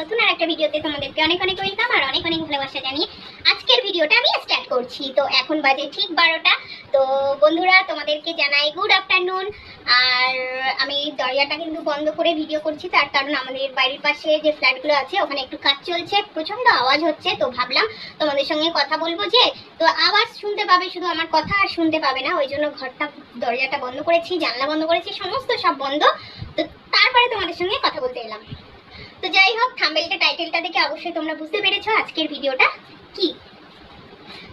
নতুন আর একটা ভিডিওতে তোমাদেরকে অনেক অনেক ওয়েলকাম আর অনেক অনেক ভালোবাসা জানি আজকের ভিডিওটা আমি স্টার্ট করছি তো এখন বাজে ঠিক বারোটা তো বন্ধুরা তোমাদেরকে জানাই গুড আফটারনুন আর আমি দরজাটা কিন্তু বন্ধ করে ভিডিও করছি তার কারণ আমাদের বাড়ির পাশে যে ফ্ল্যাটগুলো আছে ওখানে একটু কাজ চলছে প্রচণ্ড আওয়াজ হচ্ছে তো ভাবলাম তোমাদের সঙ্গে কথা বলবো যে তো আওয়াজ শুনতে পাবে শুধু আমার কথা আর শুনতে পাবে না ওই জন্য ঘরটা দরজাটা বন্ধ করেছি জানলা বন্ধ করেছি সমস্ত সব বন্ধ তো তারপরে তোমাদের সঙ্গে কথা বলতে এলাম তো যাই হোক থাম্বেলটা টাইটেলটা দেখে অবশ্যই তোমরা বুঝতে পেরেছো আজকের ভিডিওটা কি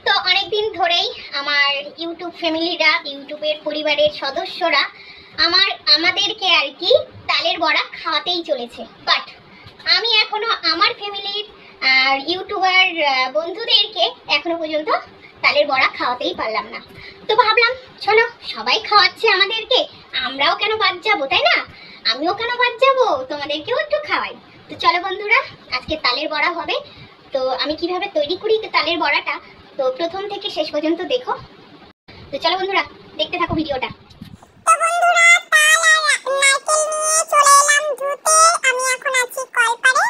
তো অনেকদিন ধরেই আমার ইউটিউব ফ্যামিলিরা ইউটিউবের পরিবারের সদস্যরা আমার আমাদেরকে আর কি তালের বড়া খাওয়াতেই চলেছে বাট আমি এখনো আমার ফ্যামিলির আর ইউটিউবার বন্ধুদেরকে এখনো পর্যন্ত তালের বড়া খাওয়াতেই পারলাম না তো ভাবলাম চলো সবাই খাওয়াচ্ছে আমাদেরকে আমরাও কেন বাদ যাবো তাই না আমিও কেন বাদ যাবো তোমাদেরকেও একটু খাওয়াই তো চলো বন্ধুরা আজকে তালের বড়া হবে তো আমি কিভাবে তৈরি করি তালের বড়াটা তো প্রথম থেকে শেষ পর্যন্ত দেখো তো চলো বন্ধুরা দেখতে থাকো ভিডিওটা আমি এখন আছি কলপারে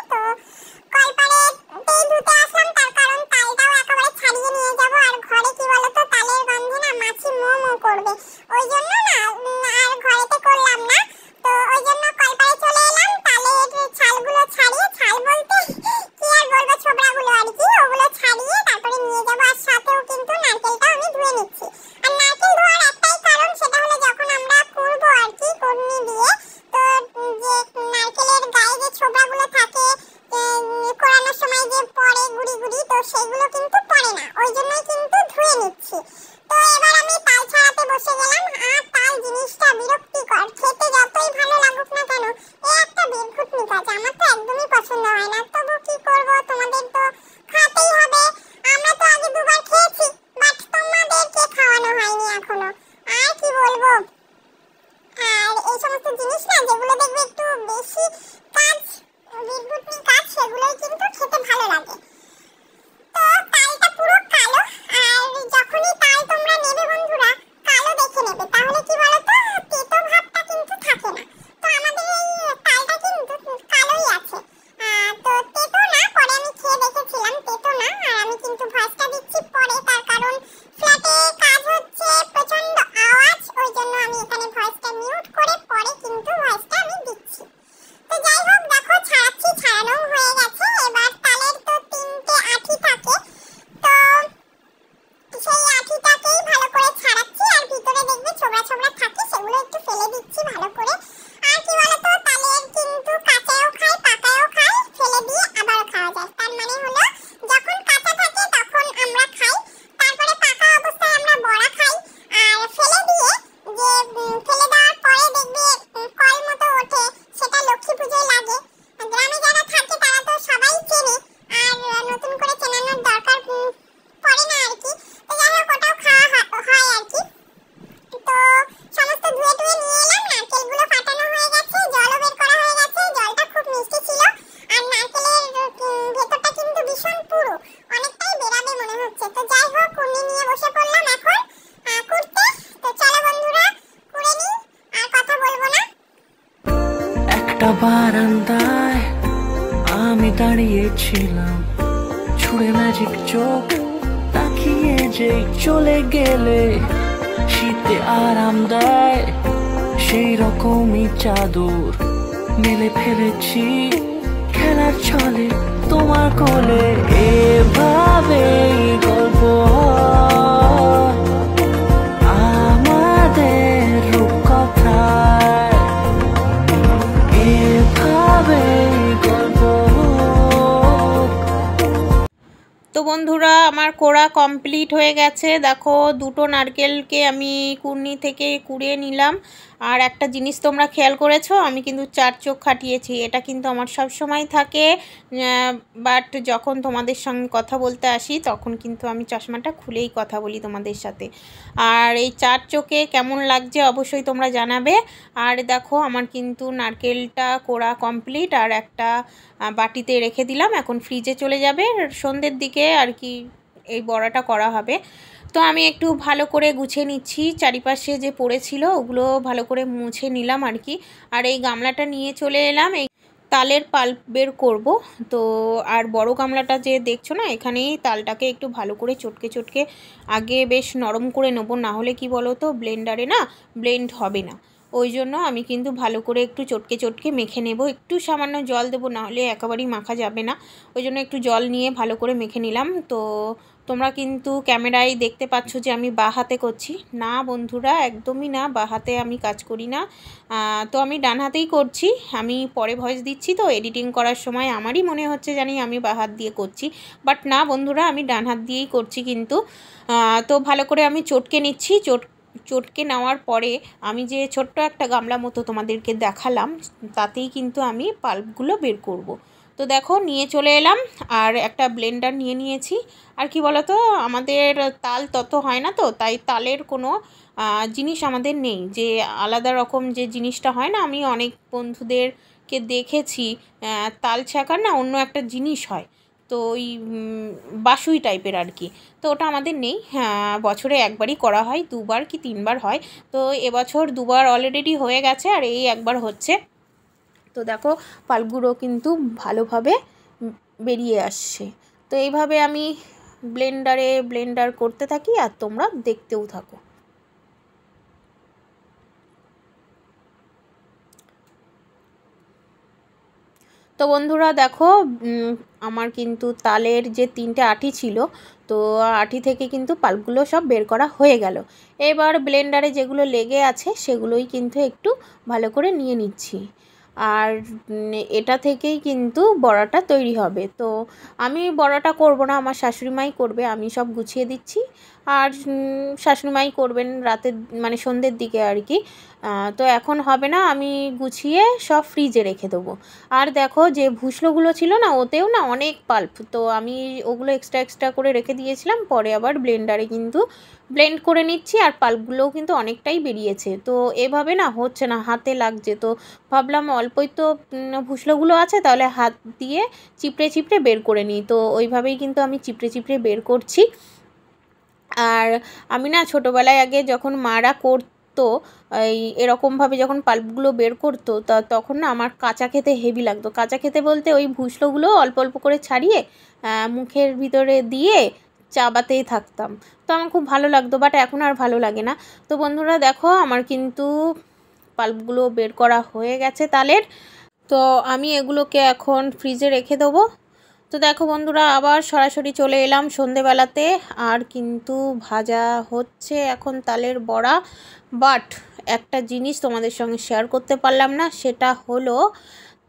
একটা বারান্দায় আমি দাঁড়িয়েছিলাম ছুড়ে ম্যাজিক চোখ তাকিয়ে যে চলে গেলে শীতে আরাম দেয় সেই রকমই চাদর মেলে ফেলেছি খেলার ছলে তোমার কোলে এভাবেই গল্প তো বন্ধুরা আমার কোড়া কমপ্লিট হয়ে গেছে দেখো দুটো নারকেলকে আমি কুর্নি থেকে কুড়িয়ে নিলাম আর একটা জিনিস তোমরা খেয়াল করেছো আমি কিন্তু চার চোখ খাটিয়েছি এটা কিন্তু আমার সব সময় থাকে বাট যখন তোমাদের সঙ্গে কথা বলতে আসি তখন কিন্তু আমি চশমাটা খুলেই কথা বলি তোমাদের সাথে আর এই চার চোখে কেমন লাগছে অবশ্যই তোমরা জানাবে আর দেখো আমার কিন্তু নারকেলটা কোড়া কমপ্লিট আর একটা বাটিতে রেখে দিলাম এখন ফ্রিজে চলে যাবে সন্ধ্যের দিকে আর কি এই বড়াটা করা হবে তো আমি একটু ভালো করে গুছিয়ে নিচ্ছি চারিপাশে যে পড়েছিল ওগুলো ভালো করে মুছে নিলাম আর কি আর এই গামলাটা নিয়ে চলে এলাম এই তালের পাল্প বের করব তো আর বড় গামলাটা যে দেখছো না এখানেই তালটাকে একটু ভালো করে চটকে চটকে আগে বেশ নরম করে নেবো না হলে কি বলো তো ব্লেন্ডারে না ব্লেন্ড হবে না ওই জন্য আমি কিন্তু ভালো করে একটু চটকে চটকে মেখে নেব একটু সামান্য জল দেবো নাহলে একেবারেই মাখা যাবে না ওই জন্য একটু জল নিয়ে ভালো করে মেখে নিলাম তো তোমরা কিন্তু ক্যামেরায় দেখতে পাচ্ছ যে আমি বাহাতে হাতে করছি না বন্ধুরা একদমই না বাহাতে হাতে আমি কাজ করি না তো আমি ডান হাতেই করছি আমি পরে ভয়েস দিচ্ছি তো এডিটিং করার সময় আমারই মনে হচ্ছে জানি আমি বাহাত হাত দিয়ে করছি বাট না বন্ধুরা আমি ডান হাত দিয়েই করছি কিন্তু তো ভালো করে আমি চটকে নিচ্ছি চট চটকে নেওয়ার পরে আমি যে ছোট্ট একটা গামলা মতো তোমাদেরকে দেখালাম তাতেই কিন্তু আমি পাল্পগুলো বের করবো তো দেখো নিয়ে চলে এলাম আর একটা ব্লেন্ডার নিয়ে নিয়েছি আর কি বলতো আমাদের তাল তত হয় না তো তাই তালের কোনো জিনিস আমাদের নেই যে আলাদা রকম যে জিনিসটা হয় না আমি অনেক বন্ধুদেরকে দেখেছি তাল ছাকার না অন্য একটা জিনিস হয় তো ওই বাসুই টাইপের আর কি তো ওটা আমাদের নেই হ্যাঁ বছরে একবারই করা হয় দুবার কি তিনবার হয় তো এবছর দুবার অলরেডি হয়ে গেছে আর এই একবার হচ্ছে তো দেখো পালগুলো কিন্তু ভালোভাবে বেরিয়ে আসছে তো এইভাবে আমি ব্লেন্ডারে ব্লেন্ডার করতে থাকি আর তোমরা দেখতেও থাকো তো বন্ধুরা দেখো আমার কিন্তু তালের যে তিনটে আটি ছিল তো আটি থেকে কিন্তু পাল্পগুলো সব বের করা হয়ে গেল এবার ব্লেন্ডারে যেগুলো লেগে আছে সেগুলোই কিন্তু একটু ভালো করে নিয়ে নিচ্ছি আর এটা থেকেই কিন্তু বড়াটা তৈরি হবে তো আমি বড়াটা করব না আমার শাশুড়ি মাই করবে আমি সব গুছিয়ে দিচ্ছি আর শাশুড়িমাই করবেন রাতের মানে সন্ধ্যের দিকে আর কি তো এখন হবে না আমি গুছিয়ে সব ফ্রিজে রেখে দেবো আর দেখো যে ভুসলোগুলো ছিল না ওতেও না অনেক পাল্প তো আমি ওগুলো এক্সট্রা এক্সট্রা করে রেখে দিয়েছিলাম পরে আবার ব্লেন্ডারে কিন্তু ব্লেন্ড করে নিচ্ছি আর পাল্পগুলোও কিন্তু অনেকটাই বেরিয়েছে তো এভাবে না হচ্ছে না হাতে লাগছে তো ভাবলাম অল্পই তো ভুসলোগুলো আছে তাহলে হাত দিয়ে চিপড়ে চিপড়ে বের করে নিই তো ওইভাবেই কিন্তু আমি চিপড়ে চিপড়ে বের করছি আর আমি না ছোটোবেলায় আগে যখন মারা করতো এই এরকমভাবে যখন পাল্পগুলো বের করতো তা তখন না আমার কাঁচা খেতে হেভি লাগতো কাঁচা খেতে বলতে ওই ভুসলোগুলো অল্প অল্প করে ছাড়িয়ে মুখের ভিতরে দিয়ে চাবাতেই থাকতাম তো আমার খুব ভালো লাগতো বাট এখন আর ভালো লাগে না তো বন্ধুরা দেখো আমার কিন্তু পাল্পগুলো বের করা হয়ে গেছে তালের তো আমি এগুলোকে এখন ফ্রিজে রেখে দেবো তো দেখো বন্ধুরা আবার সরাসরি চলে এলাম সন্ধেবেলাতে আর কিন্তু ভাজা হচ্ছে এখন তালের বড়া বাট একটা জিনিস তোমাদের সঙ্গে শেয়ার করতে পারলাম না সেটা হলো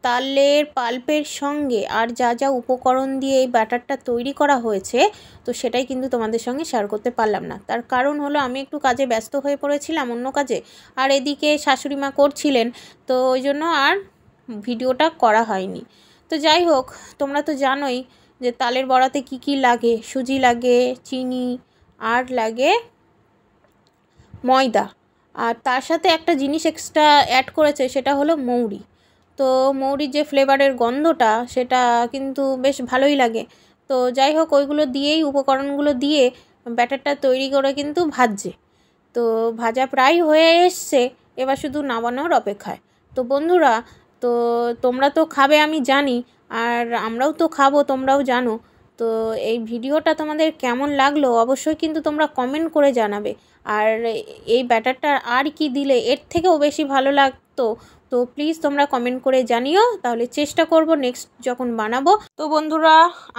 তালের পাল্পের সঙ্গে আর যা যা উপকরণ দিয়ে এই ব্যাটারটা তৈরি করা হয়েছে তো সেটাই কিন্তু তোমাদের সঙ্গে শেয়ার করতে পারলাম না তার কারণ হলো আমি একটু কাজে ব্যস্ত হয়ে পড়েছিলাম অন্য কাজে আর এদিকে শাশুড়ি মা করছিলেন তো ওই জন্য আর ভিডিওটা করা হয়নি তো যাই হোক তোমরা তো জানোই যে তালের বড়াতে কি কি লাগে সুজি লাগে চিনি আর লাগে ময়দা আর তার সাথে একটা জিনিস এক্সট্রা অ্যাড করেছে সেটা হলো মৌরি তো মৌরির যে ফ্লেভারের গন্ধটা সেটা কিন্তু বেশ ভালোই লাগে তো যাই হোক ওইগুলো দিয়েই উপকরণগুলো দিয়ে ব্যাটারটা তৈরি করে কিন্তু ভাজছে তো ভাজা প্রায় হয়ে এসছে এবার শুধু নামানোর অপেক্ষায় তো বন্ধুরা তো তোমরা তো খাবে আমি জানি আর আমরাও তো খাবো তোমরাও জানো তো এই ভিডিওটা তোমাদের কেমন লাগলো অবশ্যই কিন্তু তোমরা কমেন্ট করে জানাবে আর এই ব্যাটারটা আর কি দিলে এর থেকেও বেশি ভালো লাগতো তো প্লিজ তোমরা কমেন্ট করে জানিও তাহলে চেষ্টা করব নেক্সট যখন বানাবো তো বন্ধুরা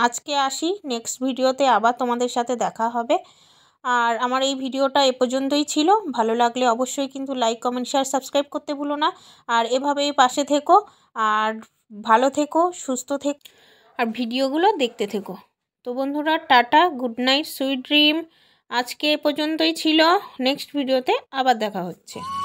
আজকে আসি নেক্সট ভিডিওতে আবার তোমাদের সাথে দেখা হবে আর আমার এই ভিডিওটা এ পর্যন্তই ছিল ভালো লাগলে অবশ্যই কিন্তু লাইক কমেন্ট শেয়ার সাবস্ক্রাইব করতে ভুলো না আর এভাবেই পাশে থেকো আর ভালো থেকো সুস্থ থেকো আর ভিডিওগুলো দেখতে থেকো তো বন্ধুরা tata good night sweet dream আজকে এ পর্যন্তই ছিল নেক্সট ভিডিওতে আবার দেখা হচ্ছে